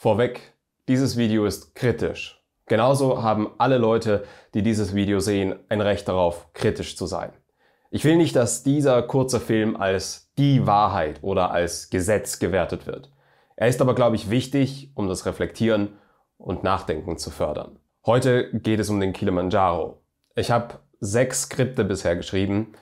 Vorweg, dieses Video ist kritisch. Genauso haben alle Leute, die dieses Video sehen, ein Recht darauf, kritisch zu sein. Ich will nicht, dass dieser kurze Film als die Wahrheit oder als Gesetz gewertet wird. Er ist aber, glaube ich, wichtig, um das Reflektieren und Nachdenken zu fördern. Heute geht es um den Kilimanjaro. Ich habe sechs Skripte bisher geschrieben.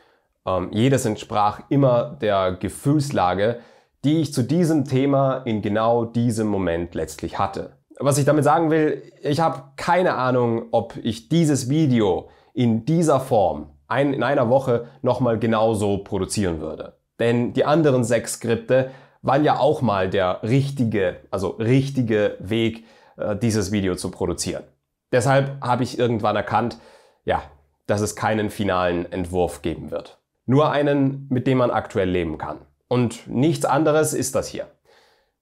Ähm, jedes entsprach immer der Gefühlslage, die ich zu diesem Thema in genau diesem Moment letztlich hatte. Was ich damit sagen will, ich habe keine Ahnung, ob ich dieses Video in dieser Form ein, in einer Woche nochmal genauso produzieren würde. Denn die anderen sechs Skripte waren ja auch mal der richtige, also richtige Weg, äh, dieses Video zu produzieren. Deshalb habe ich irgendwann erkannt, ja, dass es keinen finalen Entwurf geben wird. Nur einen, mit dem man aktuell leben kann. Und nichts anderes ist das hier.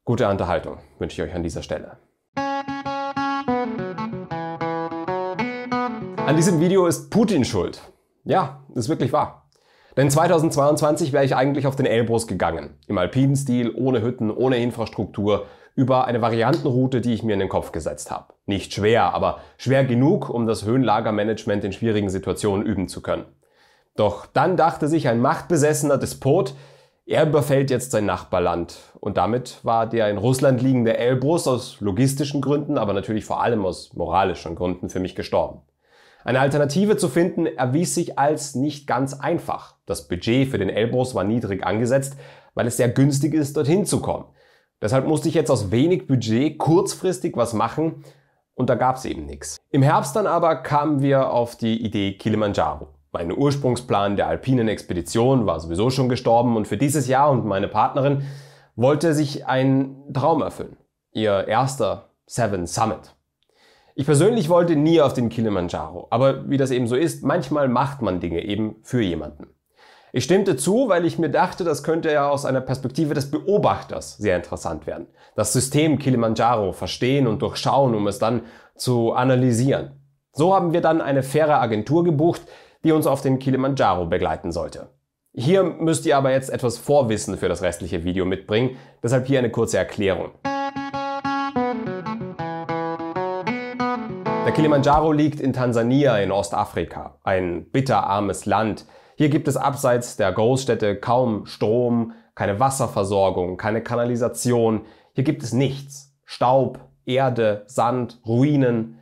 Gute Unterhaltung wünsche ich euch an dieser Stelle. An diesem Video ist Putin schuld. Ja, ist wirklich wahr. Denn 2022 wäre ich eigentlich auf den Elbrus gegangen. Im alpinen Stil, ohne Hütten, ohne Infrastruktur, über eine Variantenroute, die ich mir in den Kopf gesetzt habe. Nicht schwer, aber schwer genug, um das Höhenlagermanagement in schwierigen Situationen üben zu können. Doch dann dachte sich ein machtbesessener Despot, er überfällt jetzt sein Nachbarland und damit war der in Russland liegende Elbrus aus logistischen Gründen, aber natürlich vor allem aus moralischen Gründen für mich gestorben. Eine Alternative zu finden erwies sich als nicht ganz einfach. Das Budget für den Elbrus war niedrig angesetzt, weil es sehr günstig ist, dorthin zu kommen. Deshalb musste ich jetzt aus wenig Budget kurzfristig was machen und da gab es eben nichts. Im Herbst dann aber kamen wir auf die Idee Kilimanjaro. Mein Ursprungsplan der alpinen Expedition war sowieso schon gestorben und für dieses Jahr und meine Partnerin wollte sich ein Traum erfüllen. Ihr erster Seven Summit. Ich persönlich wollte nie auf den Kilimanjaro, aber wie das eben so ist, manchmal macht man Dinge eben für jemanden. Ich stimmte zu, weil ich mir dachte, das könnte ja aus einer Perspektive des Beobachters sehr interessant werden. Das System Kilimanjaro verstehen und durchschauen, um es dann zu analysieren. So haben wir dann eine faire Agentur gebucht, die uns auf den Kilimanjaro begleiten sollte. Hier müsst ihr aber jetzt etwas Vorwissen für das restliche Video mitbringen, deshalb hier eine kurze Erklärung. Der Kilimanjaro liegt in Tansania in Ostafrika, ein bitterarmes Land. Hier gibt es abseits der Großstädte kaum Strom, keine Wasserversorgung, keine Kanalisation. Hier gibt es nichts. Staub, Erde, Sand, Ruinen.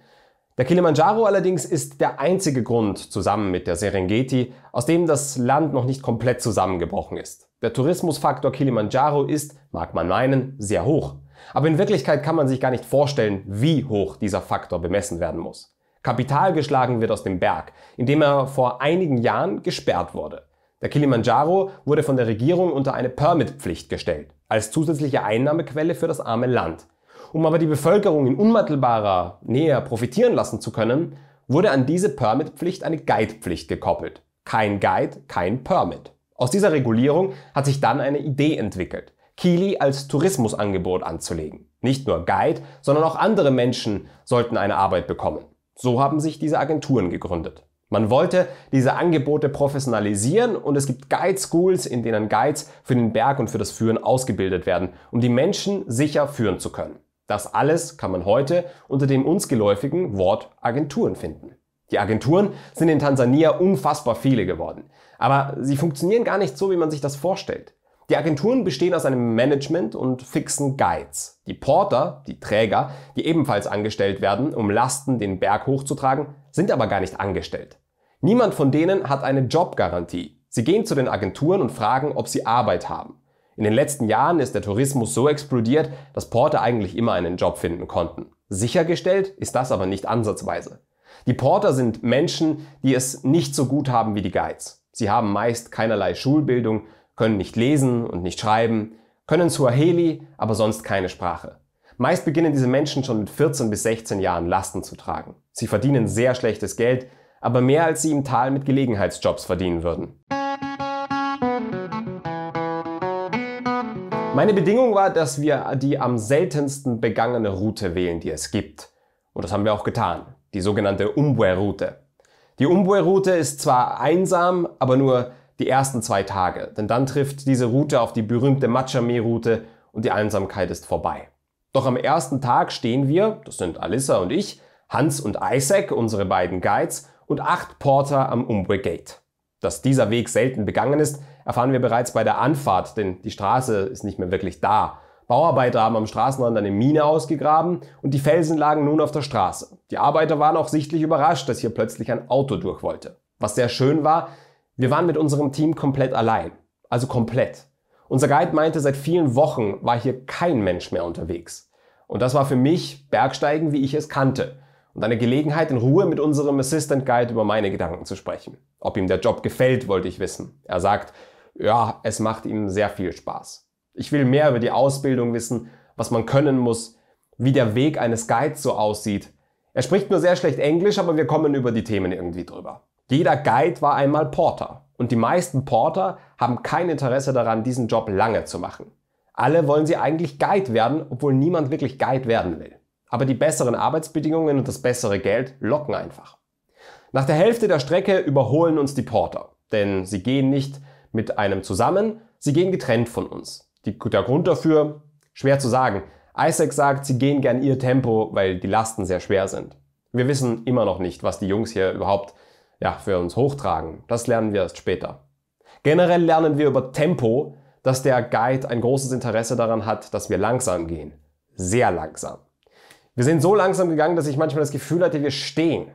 Der Kilimanjaro allerdings ist der einzige Grund, zusammen mit der Serengeti, aus dem das Land noch nicht komplett zusammengebrochen ist. Der Tourismusfaktor Kilimanjaro ist, mag man meinen, sehr hoch. Aber in Wirklichkeit kann man sich gar nicht vorstellen, wie hoch dieser Faktor bemessen werden muss. Kapital geschlagen wird aus dem Berg, indem er vor einigen Jahren gesperrt wurde. Der Kilimanjaro wurde von der Regierung unter eine Permitpflicht gestellt, als zusätzliche Einnahmequelle für das arme Land. Um aber die Bevölkerung in unmittelbarer Nähe profitieren lassen zu können, wurde an diese Permitpflicht eine Guidepflicht gekoppelt. Kein Guide, kein Permit. Aus dieser Regulierung hat sich dann eine Idee entwickelt, Kili als Tourismusangebot anzulegen. Nicht nur Guide, sondern auch andere Menschen sollten eine Arbeit bekommen. So haben sich diese Agenturen gegründet. Man wollte diese Angebote professionalisieren und es gibt Guide Schools, in denen Guides für den Berg und für das Führen ausgebildet werden, um die Menschen sicher führen zu können. Das alles kann man heute unter dem uns geläufigen Wort Agenturen finden. Die Agenturen sind in Tansania unfassbar viele geworden. Aber sie funktionieren gar nicht so, wie man sich das vorstellt. Die Agenturen bestehen aus einem Management und fixen Guides. Die Porter, die Träger, die ebenfalls angestellt werden, um Lasten den Berg hochzutragen, sind aber gar nicht angestellt. Niemand von denen hat eine Jobgarantie. Sie gehen zu den Agenturen und fragen, ob sie Arbeit haben. In den letzten Jahren ist der Tourismus so explodiert, dass Porter eigentlich immer einen Job finden konnten. Sichergestellt ist das aber nicht ansatzweise. Die Porter sind Menschen, die es nicht so gut haben wie die Guides. Sie haben meist keinerlei Schulbildung, können nicht lesen und nicht schreiben, können Swahili, aber sonst keine Sprache. Meist beginnen diese Menschen schon mit 14 bis 16 Jahren Lasten zu tragen. Sie verdienen sehr schlechtes Geld, aber mehr als sie im Tal mit Gelegenheitsjobs verdienen würden. Meine Bedingung war, dass wir die am seltensten begangene Route wählen, die es gibt. Und das haben wir auch getan, die sogenannte Umbue-Route. Die Umbue-Route ist zwar einsam, aber nur die ersten zwei Tage, denn dann trifft diese Route auf die berühmte Machame-Route und die Einsamkeit ist vorbei. Doch am ersten Tag stehen wir, das sind Alissa und ich, Hans und Isaac, unsere beiden Guides, und acht Porter am Umbwe Gate. Dass dieser Weg selten begangen ist, erfahren wir bereits bei der Anfahrt, denn die Straße ist nicht mehr wirklich da. Bauarbeiter haben am Straßenrand eine Mine ausgegraben und die Felsen lagen nun auf der Straße. Die Arbeiter waren auch sichtlich überrascht, dass hier plötzlich ein Auto durch wollte. Was sehr schön war, wir waren mit unserem Team komplett allein. Also komplett. Unser Guide meinte, seit vielen Wochen war hier kein Mensch mehr unterwegs. Und das war für mich Bergsteigen, wie ich es kannte. Und eine Gelegenheit, in Ruhe mit unserem Assistant Guide über meine Gedanken zu sprechen. Ob ihm der Job gefällt, wollte ich wissen. Er sagt, ja, es macht ihm sehr viel Spaß. Ich will mehr über die Ausbildung wissen, was man können muss, wie der Weg eines Guides so aussieht. Er spricht nur sehr schlecht Englisch, aber wir kommen über die Themen irgendwie drüber. Jeder Guide war einmal Porter und die meisten Porter haben kein Interesse daran, diesen Job lange zu machen. Alle wollen sie eigentlich Guide werden, obwohl niemand wirklich Guide werden will. Aber die besseren Arbeitsbedingungen und das bessere Geld locken einfach. Nach der Hälfte der Strecke überholen uns die Porter, denn sie gehen nicht mit einem zusammen, sie gehen getrennt von uns. Die, der Grund dafür? Schwer zu sagen. Isaac sagt, sie gehen gern ihr Tempo, weil die Lasten sehr schwer sind. Wir wissen immer noch nicht, was die Jungs hier überhaupt ja, für uns hochtragen. Das lernen wir erst später. Generell lernen wir über Tempo, dass der Guide ein großes Interesse daran hat, dass wir langsam gehen. Sehr langsam. Wir sind so langsam gegangen, dass ich manchmal das Gefühl hatte, wir stehen.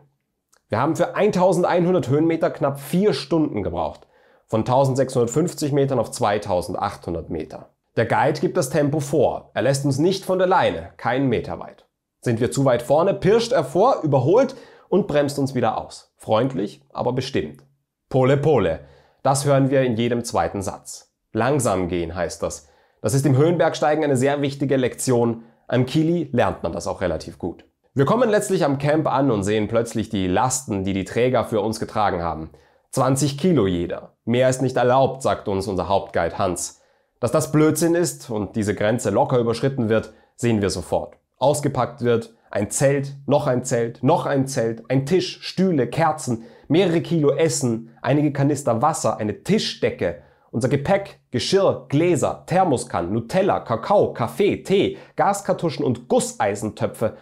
Wir haben für 1100 Höhenmeter knapp vier Stunden gebraucht von 1650 Metern auf 2800 Meter. Der Guide gibt das Tempo vor. Er lässt uns nicht von der Leine, keinen Meter weit. Sind wir zu weit vorne, pirscht er vor, überholt und bremst uns wieder aus. Freundlich, aber bestimmt. Pole pole. Das hören wir in jedem zweiten Satz. Langsam gehen heißt das. Das ist im Höhenbergsteigen eine sehr wichtige Lektion. Am Kili lernt man das auch relativ gut. Wir kommen letztlich am Camp an und sehen plötzlich die Lasten, die die Träger für uns getragen haben. 20 Kilo jeder. Mehr ist nicht erlaubt, sagt uns unser Hauptguide Hans. Dass das Blödsinn ist und diese Grenze locker überschritten wird, sehen wir sofort. Ausgepackt wird ein Zelt, noch ein Zelt, noch ein Zelt, ein Tisch, Stühle, Kerzen, mehrere Kilo Essen, einige Kanister Wasser, eine Tischdecke, unser Gepäck, Geschirr, Gläser, Thermoskann, Nutella, Kakao, Kaffee, Tee, Gaskartuschen und Gusseisentöpfe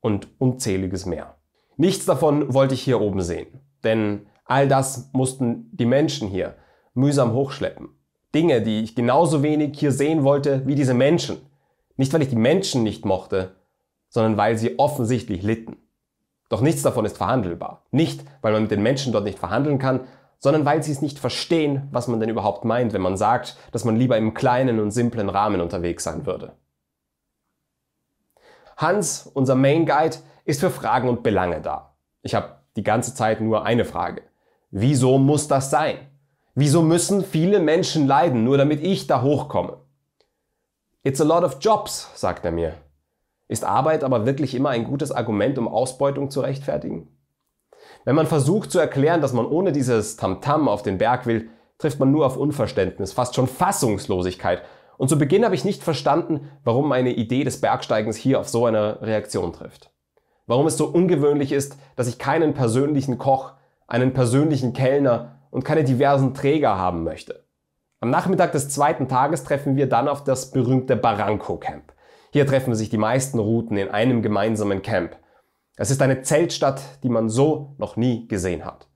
und unzähliges mehr. Nichts davon wollte ich hier oben sehen, denn All das mussten die Menschen hier mühsam hochschleppen. Dinge, die ich genauso wenig hier sehen wollte wie diese Menschen. Nicht, weil ich die Menschen nicht mochte, sondern weil sie offensichtlich litten. Doch nichts davon ist verhandelbar. Nicht, weil man mit den Menschen dort nicht verhandeln kann, sondern weil sie es nicht verstehen, was man denn überhaupt meint, wenn man sagt, dass man lieber im kleinen und simplen Rahmen unterwegs sein würde. Hans, unser Main Guide, ist für Fragen und Belange da. Ich habe die ganze Zeit nur eine Frage. Wieso muss das sein? Wieso müssen viele Menschen leiden, nur damit ich da hochkomme? It's a lot of jobs, sagt er mir. Ist Arbeit aber wirklich immer ein gutes Argument, um Ausbeutung zu rechtfertigen? Wenn man versucht zu erklären, dass man ohne dieses Tamtam auf den Berg will, trifft man nur auf Unverständnis, fast schon Fassungslosigkeit. Und zu Beginn habe ich nicht verstanden, warum meine Idee des Bergsteigens hier auf so eine Reaktion trifft. Warum es so ungewöhnlich ist, dass ich keinen persönlichen Koch, einen persönlichen Kellner und keine diversen Träger haben möchte. Am Nachmittag des zweiten Tages treffen wir dann auf das berühmte Barranco Camp. Hier treffen sich die meisten Routen in einem gemeinsamen Camp. Es ist eine Zeltstadt, die man so noch nie gesehen hat.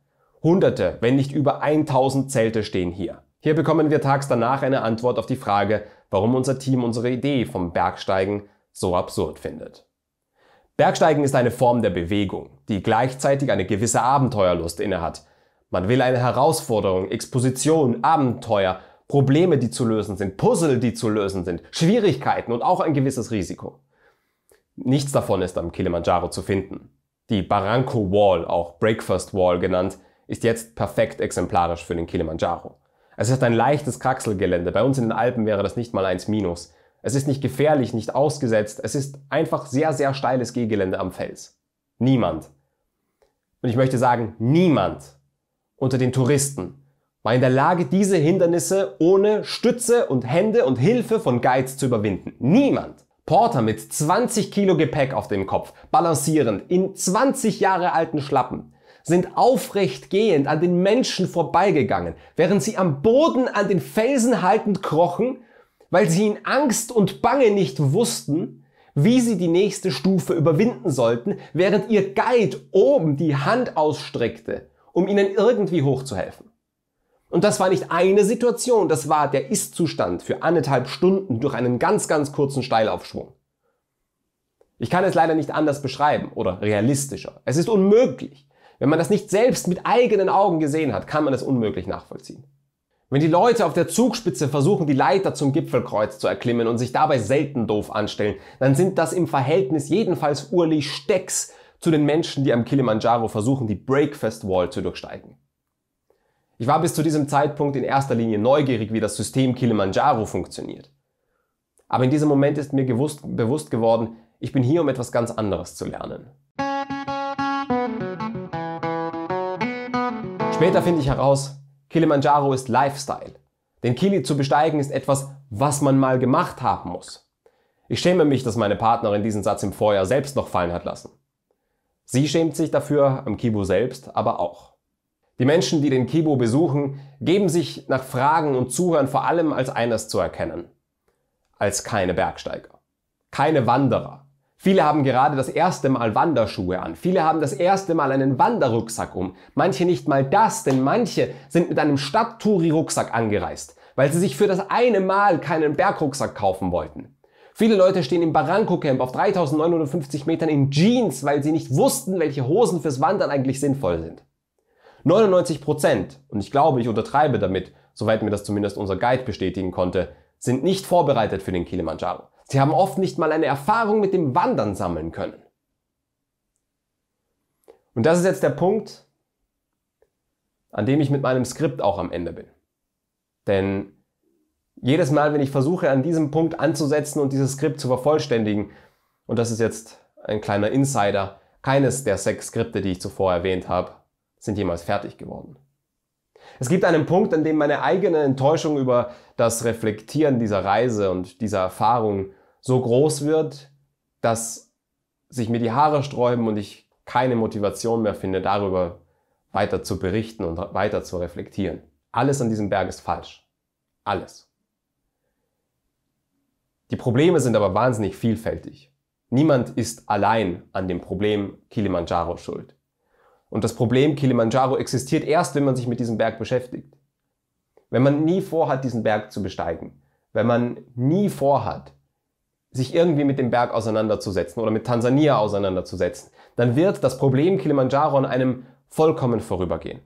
Hunderte, wenn nicht über 1000 Zelte stehen hier. Hier bekommen wir tags danach eine Antwort auf die Frage, warum unser Team unsere Idee vom Bergsteigen so absurd findet. Bergsteigen ist eine Form der Bewegung, die gleichzeitig eine gewisse Abenteuerlust innehat. Man will eine Herausforderung, Exposition, Abenteuer, Probleme, die zu lösen sind, Puzzle, die zu lösen sind, Schwierigkeiten und auch ein gewisses Risiko. Nichts davon ist am Kilimanjaro zu finden. Die Barranco Wall, auch Breakfast Wall genannt, ist jetzt perfekt exemplarisch für den Kilimanjaro. Es ist ein leichtes Kraxelgelände, bei uns in den Alpen wäre das nicht mal eins minus. Es ist nicht gefährlich, nicht ausgesetzt. Es ist einfach sehr, sehr steiles Gehgelände am Fels. Niemand. Und ich möchte sagen, niemand unter den Touristen war in der Lage, diese Hindernisse ohne Stütze und Hände und Hilfe von Guides zu überwinden. Niemand. Porter mit 20 Kilo Gepäck auf dem Kopf, balancierend, in 20 Jahre alten Schlappen, sind aufrecht gehend an den Menschen vorbeigegangen, während sie am Boden an den Felsen haltend krochen, weil sie in Angst und Bange nicht wussten, wie sie die nächste Stufe überwinden sollten, während ihr Guide oben die Hand ausstreckte, um ihnen irgendwie hochzuhelfen. Und das war nicht eine Situation, das war der Ist-Zustand für anderthalb Stunden durch einen ganz, ganz kurzen Steilaufschwung. Ich kann es leider nicht anders beschreiben oder realistischer. Es ist unmöglich. Wenn man das nicht selbst mit eigenen Augen gesehen hat, kann man es unmöglich nachvollziehen. Wenn die Leute auf der Zugspitze versuchen, die Leiter zum Gipfelkreuz zu erklimmen und sich dabei selten doof anstellen, dann sind das im Verhältnis jedenfalls Urli Stecks zu den Menschen, die am Kilimanjaro versuchen, die Breakfast Wall zu durchsteigen. Ich war bis zu diesem Zeitpunkt in erster Linie neugierig, wie das System Kilimanjaro funktioniert. Aber in diesem Moment ist mir gewusst, bewusst geworden, ich bin hier, um etwas ganz anderes zu lernen. Später finde ich heraus, Kilimanjaro ist Lifestyle. Den Kili zu besteigen ist etwas, was man mal gemacht haben muss. Ich schäme mich, dass meine Partnerin diesen Satz im Vorjahr selbst noch fallen hat lassen. Sie schämt sich dafür, am Kibo selbst aber auch. Die Menschen, die den Kibo besuchen, geben sich nach Fragen und Zuhören vor allem als eines zu erkennen. Als keine Bergsteiger. Keine Wanderer Viele haben gerade das erste Mal Wanderschuhe an. Viele haben das erste Mal einen Wanderrucksack um. Manche nicht mal das, denn manche sind mit einem Stadttouri-Rucksack angereist, weil sie sich für das eine Mal keinen Bergrucksack kaufen wollten. Viele Leute stehen im Barranco-Camp auf 3950 Metern in Jeans, weil sie nicht wussten, welche Hosen fürs Wandern eigentlich sinnvoll sind. 99 Prozent, und ich glaube, ich untertreibe damit, soweit mir das zumindest unser Guide bestätigen konnte, sind nicht vorbereitet für den Kilimanjaro. Sie haben oft nicht mal eine Erfahrung mit dem Wandern sammeln können. Und das ist jetzt der Punkt, an dem ich mit meinem Skript auch am Ende bin. Denn jedes Mal, wenn ich versuche, an diesem Punkt anzusetzen und dieses Skript zu vervollständigen, und das ist jetzt ein kleiner Insider, keines der sechs Skripte, die ich zuvor erwähnt habe, sind jemals fertig geworden. Es gibt einen Punkt, an dem meine eigene Enttäuschung über das Reflektieren dieser Reise und dieser Erfahrung so groß wird, dass sich mir die Haare sträuben und ich keine Motivation mehr finde, darüber weiter zu berichten und weiter zu reflektieren. Alles an diesem Berg ist falsch. Alles. Die Probleme sind aber wahnsinnig vielfältig. Niemand ist allein an dem Problem Kilimanjaro schuld. Und das Problem Kilimanjaro existiert erst, wenn man sich mit diesem Berg beschäftigt. Wenn man nie vorhat, diesen Berg zu besteigen, wenn man nie vorhat, sich irgendwie mit dem Berg auseinanderzusetzen oder mit Tansania auseinanderzusetzen, dann wird das Problem Kilimanjaro an einem vollkommen vorübergehen.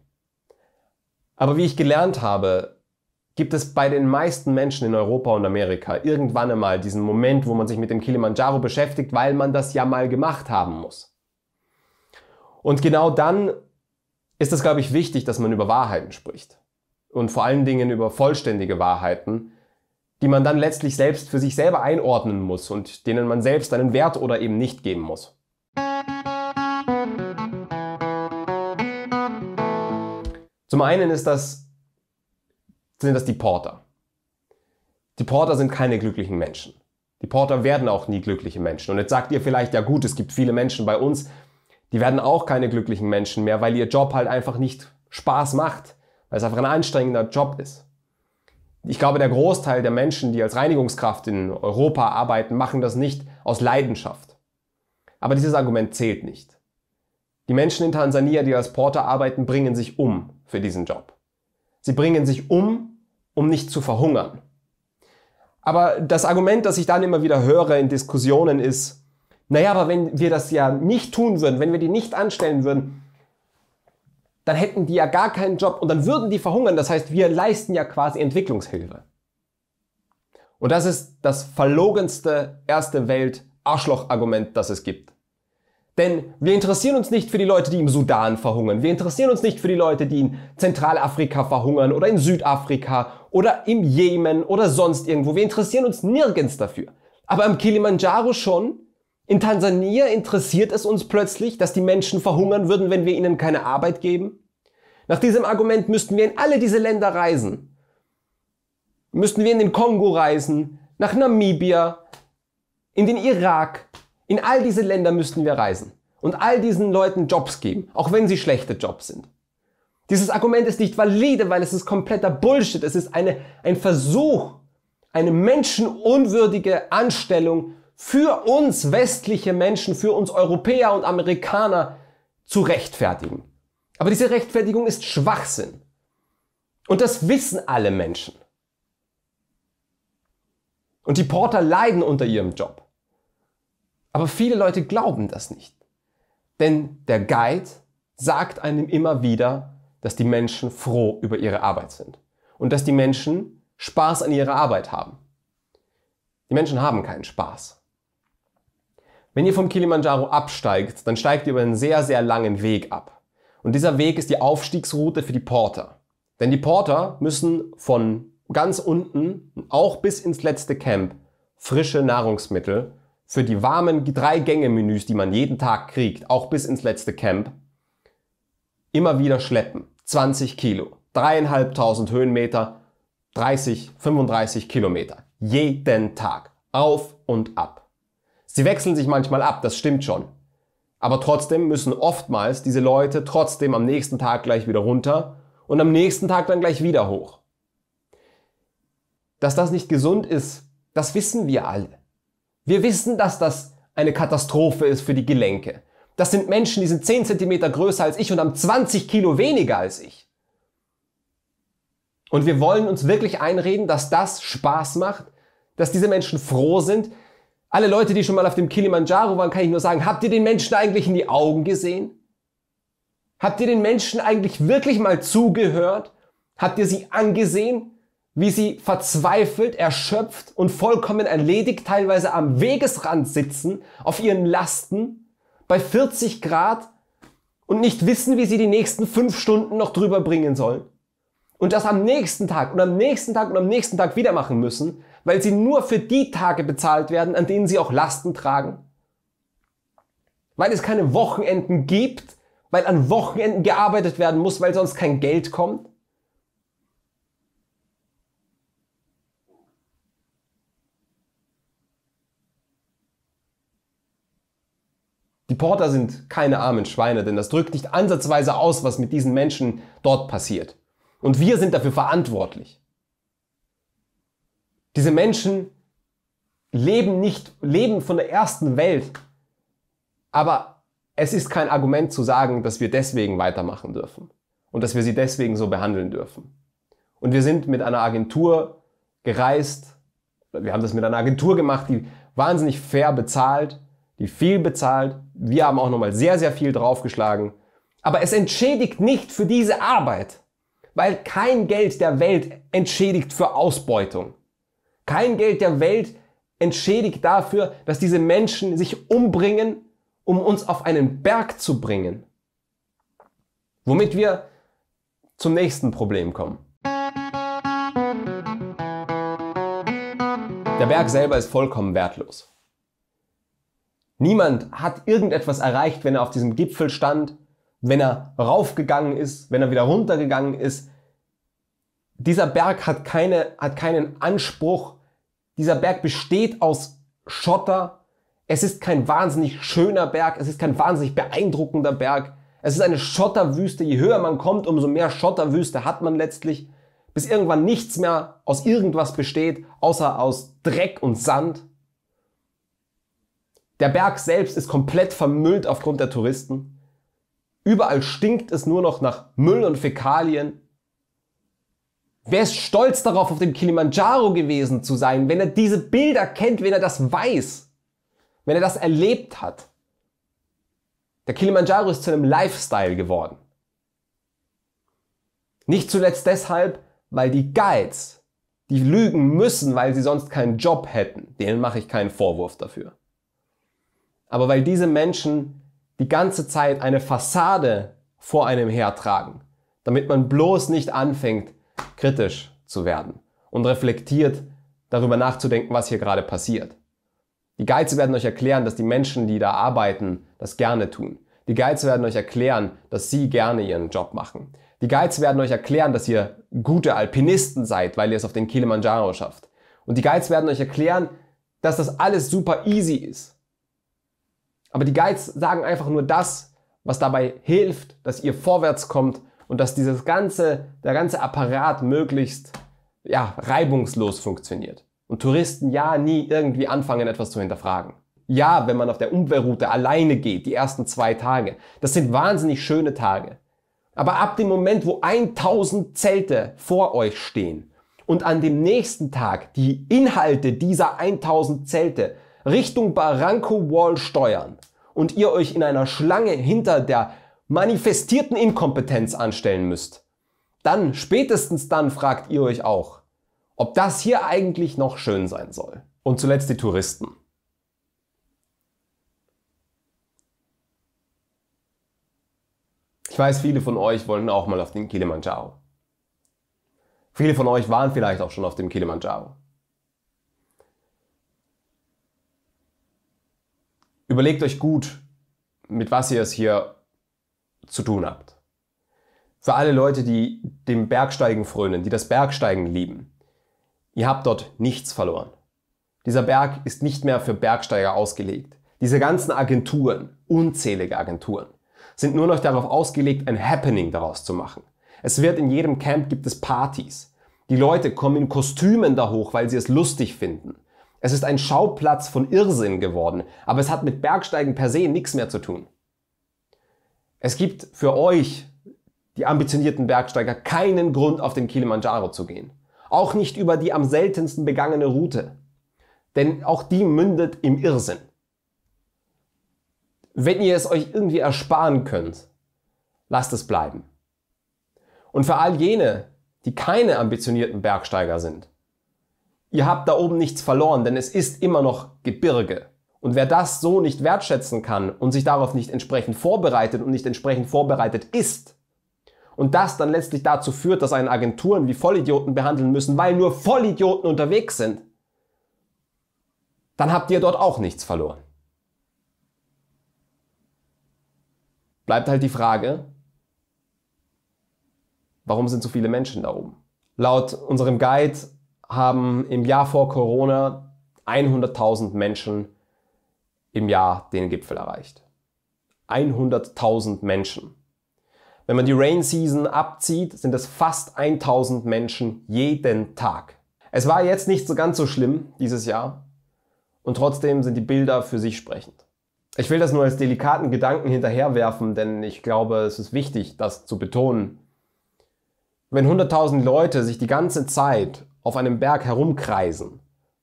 Aber wie ich gelernt habe, gibt es bei den meisten Menschen in Europa und Amerika irgendwann einmal diesen Moment, wo man sich mit dem Kilimanjaro beschäftigt, weil man das ja mal gemacht haben muss. Und genau dann ist es, glaube ich, wichtig, dass man über Wahrheiten spricht. Und vor allen Dingen über vollständige Wahrheiten, die man dann letztlich selbst für sich selber einordnen muss und denen man selbst einen Wert oder eben nicht geben muss. Zum einen ist das, sind das die Porter. Die Porter sind keine glücklichen Menschen. Die Porter werden auch nie glückliche Menschen. Und jetzt sagt ihr vielleicht, ja gut, es gibt viele Menschen bei uns, die werden auch keine glücklichen Menschen mehr, weil ihr Job halt einfach nicht Spaß macht, weil es einfach ein anstrengender Job ist. Ich glaube, der Großteil der Menschen, die als Reinigungskraft in Europa arbeiten, machen das nicht aus Leidenschaft. Aber dieses Argument zählt nicht. Die Menschen in Tansania, die als Porter arbeiten, bringen sich um für diesen Job. Sie bringen sich um, um nicht zu verhungern. Aber das Argument, das ich dann immer wieder höre in Diskussionen ist, naja, aber wenn wir das ja nicht tun würden, wenn wir die nicht anstellen würden, dann hätten die ja gar keinen Job und dann würden die verhungern. Das heißt, wir leisten ja quasi Entwicklungshilfe. Und das ist das verlogenste erste Welt Arschloch-Argument, das es gibt. Denn wir interessieren uns nicht für die Leute, die im Sudan verhungern. Wir interessieren uns nicht für die Leute, die in Zentralafrika verhungern oder in Südafrika oder im Jemen oder sonst irgendwo. Wir interessieren uns nirgends dafür. Aber im Kilimanjaro schon in Tansania interessiert es uns plötzlich, dass die Menschen verhungern würden, wenn wir ihnen keine Arbeit geben? Nach diesem Argument müssten wir in alle diese Länder reisen. Müssten wir in den Kongo reisen, nach Namibia, in den Irak. In all diese Länder müssten wir reisen und all diesen Leuten Jobs geben, auch wenn sie schlechte Jobs sind. Dieses Argument ist nicht valide, weil es ist kompletter Bullshit. Es ist eine, ein Versuch, eine menschenunwürdige Anstellung für uns westliche Menschen, für uns Europäer und Amerikaner zu rechtfertigen. Aber diese Rechtfertigung ist Schwachsinn. Und das wissen alle Menschen. Und die Porter leiden unter ihrem Job. Aber viele Leute glauben das nicht. Denn der Guide sagt einem immer wieder, dass die Menschen froh über ihre Arbeit sind. Und dass die Menschen Spaß an ihrer Arbeit haben. Die Menschen haben keinen Spaß. Wenn ihr vom Kilimanjaro absteigt, dann steigt ihr über einen sehr, sehr langen Weg ab. Und dieser Weg ist die Aufstiegsroute für die Porter. Denn die Porter müssen von ganz unten, auch bis ins letzte Camp, frische Nahrungsmittel für die warmen Drei-Gänge-Menüs, die man jeden Tag kriegt, auch bis ins letzte Camp, immer wieder schleppen. 20 Kilo, dreieinhalbtausend Höhenmeter, 30, 35 Kilometer. Jeden Tag. Auf und ab. Sie wechseln sich manchmal ab, das stimmt schon. Aber trotzdem müssen oftmals diese Leute trotzdem am nächsten Tag gleich wieder runter und am nächsten Tag dann gleich wieder hoch. Dass das nicht gesund ist, das wissen wir alle. Wir wissen, dass das eine Katastrophe ist für die Gelenke. Das sind Menschen, die sind 10 cm größer als ich und haben 20 Kilo weniger als ich. Und wir wollen uns wirklich einreden, dass das Spaß macht, dass diese Menschen froh sind, alle Leute, die schon mal auf dem Kilimanjaro waren, kann ich nur sagen, habt ihr den Menschen eigentlich in die Augen gesehen? Habt ihr den Menschen eigentlich wirklich mal zugehört? Habt ihr sie angesehen, wie sie verzweifelt, erschöpft und vollkommen erledigt teilweise am Wegesrand sitzen, auf ihren Lasten, bei 40 Grad und nicht wissen, wie sie die nächsten fünf Stunden noch drüber bringen sollen? Und das am nächsten Tag und am nächsten Tag und am nächsten Tag wieder machen müssen, weil sie nur für die Tage bezahlt werden, an denen sie auch Lasten tragen. Weil es keine Wochenenden gibt, weil an Wochenenden gearbeitet werden muss, weil sonst kein Geld kommt. Die Porter sind keine armen Schweine, denn das drückt nicht ansatzweise aus, was mit diesen Menschen dort passiert. Und wir sind dafür verantwortlich. Diese Menschen leben nicht, leben von der ersten Welt. Aber es ist kein Argument zu sagen, dass wir deswegen weitermachen dürfen und dass wir sie deswegen so behandeln dürfen. Und wir sind mit einer Agentur gereist, wir haben das mit einer Agentur gemacht, die wahnsinnig fair bezahlt, die viel bezahlt. Wir haben auch nochmal sehr, sehr viel draufgeschlagen. Aber es entschädigt nicht für diese Arbeit, weil kein Geld der Welt entschädigt für Ausbeutung. Kein Geld der Welt entschädigt dafür, dass diese Menschen sich umbringen, um uns auf einen Berg zu bringen. Womit wir zum nächsten Problem kommen. Der Berg selber ist vollkommen wertlos. Niemand hat irgendetwas erreicht, wenn er auf diesem Gipfel stand, wenn er raufgegangen ist, wenn er wieder runtergegangen ist. Dieser Berg hat, keine, hat keinen Anspruch dieser Berg besteht aus Schotter. Es ist kein wahnsinnig schöner Berg. Es ist kein wahnsinnig beeindruckender Berg. Es ist eine Schotterwüste. Je höher man kommt, umso mehr Schotterwüste hat man letztlich, bis irgendwann nichts mehr aus irgendwas besteht, außer aus Dreck und Sand. Der Berg selbst ist komplett vermüllt aufgrund der Touristen. Überall stinkt es nur noch nach Müll und Fäkalien. Wer ist stolz darauf, auf dem Kilimanjaro gewesen zu sein, wenn er diese Bilder kennt, wenn er das weiß, wenn er das erlebt hat? Der Kilimanjaro ist zu einem Lifestyle geworden. Nicht zuletzt deshalb, weil die Guides, die lügen müssen, weil sie sonst keinen Job hätten. Denen mache ich keinen Vorwurf dafür. Aber weil diese Menschen die ganze Zeit eine Fassade vor einem hertragen, damit man bloß nicht anfängt, kritisch zu werden und reflektiert darüber nachzudenken, was hier gerade passiert. Die Guides werden euch erklären, dass die Menschen, die da arbeiten, das gerne tun. Die Guides werden euch erklären, dass sie gerne ihren Job machen. Die Guides werden euch erklären, dass ihr gute Alpinisten seid, weil ihr es auf den Kilimanjaro schafft. Und die Guides werden euch erklären, dass das alles super easy ist. Aber die Geiz sagen einfach nur das, was dabei hilft, dass ihr vorwärts kommt und dass dieses ganze, der ganze Apparat möglichst ja, reibungslos funktioniert. Und Touristen ja nie irgendwie anfangen, etwas zu hinterfragen. Ja, wenn man auf der Umwehrroute alleine geht, die ersten zwei Tage, das sind wahnsinnig schöne Tage. Aber ab dem Moment, wo 1000 Zelte vor euch stehen und an dem nächsten Tag die Inhalte dieser 1000 Zelte Richtung Barranco Wall steuern und ihr euch in einer Schlange hinter der manifestierten Inkompetenz anstellen müsst, dann, spätestens dann fragt ihr euch auch, ob das hier eigentlich noch schön sein soll. Und zuletzt die Touristen. Ich weiß, viele von euch wollen auch mal auf den Kilimanjaro. Viele von euch waren vielleicht auch schon auf dem Kilimanjaro. Überlegt euch gut, mit was ihr es hier zu tun habt. Für alle Leute, die dem Bergsteigen frönen, die das Bergsteigen lieben, ihr habt dort nichts verloren. Dieser Berg ist nicht mehr für Bergsteiger ausgelegt. Diese ganzen Agenturen, unzählige Agenturen, sind nur noch darauf ausgelegt, ein Happening daraus zu machen. Es wird in jedem Camp gibt es Partys. Die Leute kommen in Kostümen da hoch, weil sie es lustig finden. Es ist ein Schauplatz von Irrsinn geworden, aber es hat mit Bergsteigen per se nichts mehr zu tun. Es gibt für euch, die ambitionierten Bergsteiger, keinen Grund, auf den Kilimanjaro zu gehen. Auch nicht über die am seltensten begangene Route. Denn auch die mündet im Irrsinn. Wenn ihr es euch irgendwie ersparen könnt, lasst es bleiben. Und für all jene, die keine ambitionierten Bergsteiger sind, ihr habt da oben nichts verloren, denn es ist immer noch Gebirge. Und wer das so nicht wertschätzen kann und sich darauf nicht entsprechend vorbereitet und nicht entsprechend vorbereitet ist, und das dann letztlich dazu führt, dass einen Agenturen wie Vollidioten behandeln müssen, weil nur Vollidioten unterwegs sind, dann habt ihr dort auch nichts verloren. Bleibt halt die Frage, warum sind so viele Menschen da oben? Laut unserem Guide haben im Jahr vor Corona 100.000 Menschen im Jahr den Gipfel erreicht. 100.000 Menschen. Wenn man die Rain Season abzieht, sind es fast 1000 Menschen jeden Tag. Es war jetzt nicht so ganz so schlimm dieses Jahr und trotzdem sind die Bilder für sich sprechend. Ich will das nur als delikaten Gedanken hinterherwerfen, denn ich glaube, es ist wichtig, das zu betonen. Wenn 100.000 Leute sich die ganze Zeit auf einem Berg herumkreisen,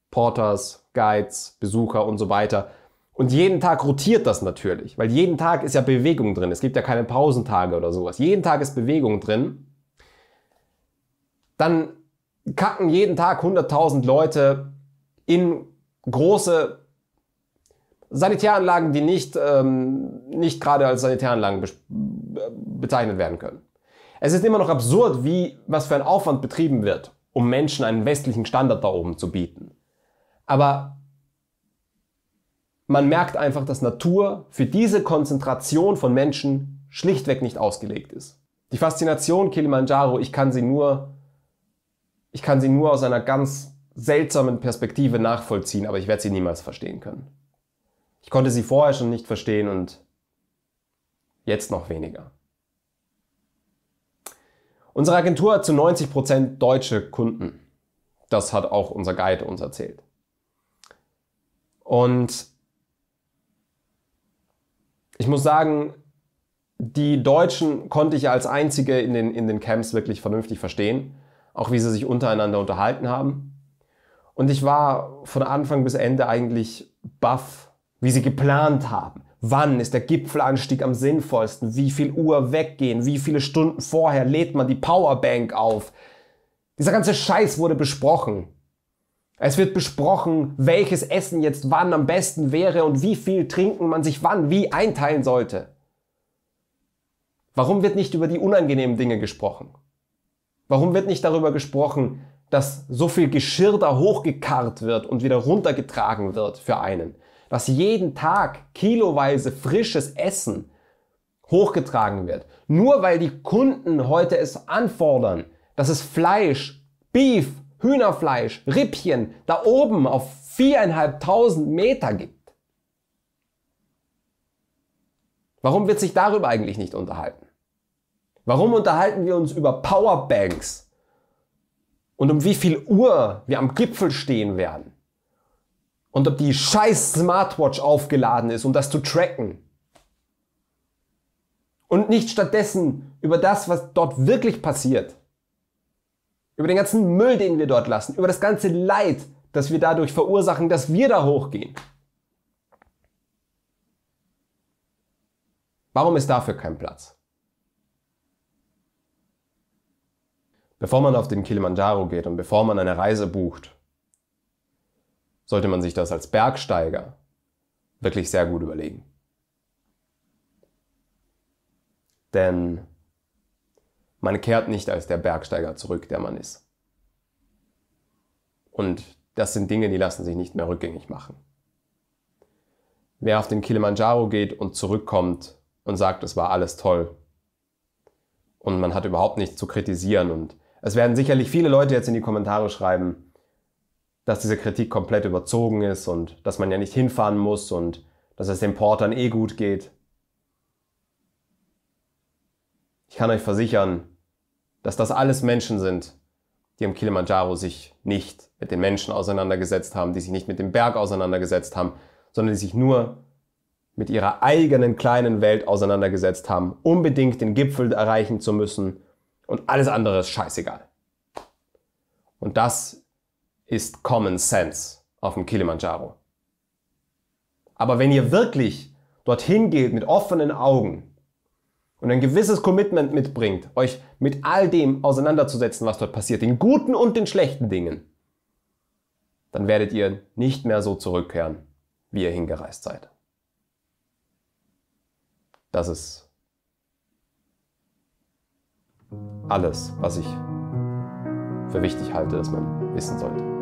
Porters, Guides, Besucher und so weiter, und jeden Tag rotiert das natürlich, weil jeden Tag ist ja Bewegung drin. Es gibt ja keine Pausentage oder sowas. Jeden Tag ist Bewegung drin. Dann kacken jeden Tag 100.000 Leute in große Sanitäranlagen, die nicht, ähm, nicht gerade als Sanitäranlagen be äh, bezeichnet werden können. Es ist immer noch absurd, wie, was für ein Aufwand betrieben wird, um Menschen einen westlichen Standard da oben zu bieten. Aber man merkt einfach, dass Natur für diese Konzentration von Menschen schlichtweg nicht ausgelegt ist. Die Faszination Kilimanjaro, ich kann sie nur, ich kann sie nur aus einer ganz seltsamen Perspektive nachvollziehen, aber ich werde sie niemals verstehen können. Ich konnte sie vorher schon nicht verstehen und jetzt noch weniger. Unsere Agentur hat zu 90% Prozent deutsche Kunden. Das hat auch unser Guide uns erzählt. Und ich muss sagen, die Deutschen konnte ich als einzige in den, in den Camps wirklich vernünftig verstehen, auch wie sie sich untereinander unterhalten haben. Und ich war von Anfang bis Ende eigentlich baff, wie sie geplant haben. Wann ist der Gipfelanstieg am sinnvollsten? Wie viel Uhr weggehen? Wie viele Stunden vorher lädt man die Powerbank auf? Dieser ganze Scheiß wurde besprochen. Es wird besprochen, welches Essen jetzt wann am besten wäre und wie viel Trinken man sich wann wie einteilen sollte. Warum wird nicht über die unangenehmen Dinge gesprochen? Warum wird nicht darüber gesprochen, dass so viel Geschirr da hochgekarrt wird und wieder runtergetragen wird für einen? Dass jeden Tag kiloweise frisches Essen hochgetragen wird. Nur weil die Kunden heute es anfordern, dass es Fleisch, Beef, Hühnerfleisch, Rippchen da oben auf viereinhalbtausend Meter gibt. Warum wird sich darüber eigentlich nicht unterhalten? Warum unterhalten wir uns über Powerbanks und um wie viel Uhr wir am Gipfel stehen werden? Und ob die scheiß Smartwatch aufgeladen ist, um das zu tracken? Und nicht stattdessen über das, was dort wirklich passiert über den ganzen Müll, den wir dort lassen, über das ganze Leid, das wir dadurch verursachen, dass wir da hochgehen. Warum ist dafür kein Platz? Bevor man auf den Kilimanjaro geht und bevor man eine Reise bucht, sollte man sich das als Bergsteiger wirklich sehr gut überlegen. Denn man kehrt nicht als der Bergsteiger zurück, der man ist. Und das sind Dinge, die lassen sich nicht mehr rückgängig machen. Wer auf den Kilimanjaro geht und zurückkommt und sagt, es war alles toll und man hat überhaupt nichts zu kritisieren und es werden sicherlich viele Leute jetzt in die Kommentare schreiben, dass diese Kritik komplett überzogen ist und dass man ja nicht hinfahren muss und dass es den Portern eh gut geht. Ich kann euch versichern, dass das alles Menschen sind, die am Kilimanjaro sich nicht mit den Menschen auseinandergesetzt haben, die sich nicht mit dem Berg auseinandergesetzt haben, sondern die sich nur mit ihrer eigenen kleinen Welt auseinandergesetzt haben, unbedingt den Gipfel erreichen zu müssen und alles andere ist scheißegal. Und das ist Common Sense auf dem Kilimanjaro. Aber wenn ihr wirklich dorthin geht mit offenen Augen und ein gewisses Commitment mitbringt, euch mit all dem auseinanderzusetzen, was dort passiert, den guten und den schlechten Dingen, dann werdet ihr nicht mehr so zurückkehren, wie ihr hingereist seid. Das ist alles, was ich für wichtig halte, dass man wissen sollte.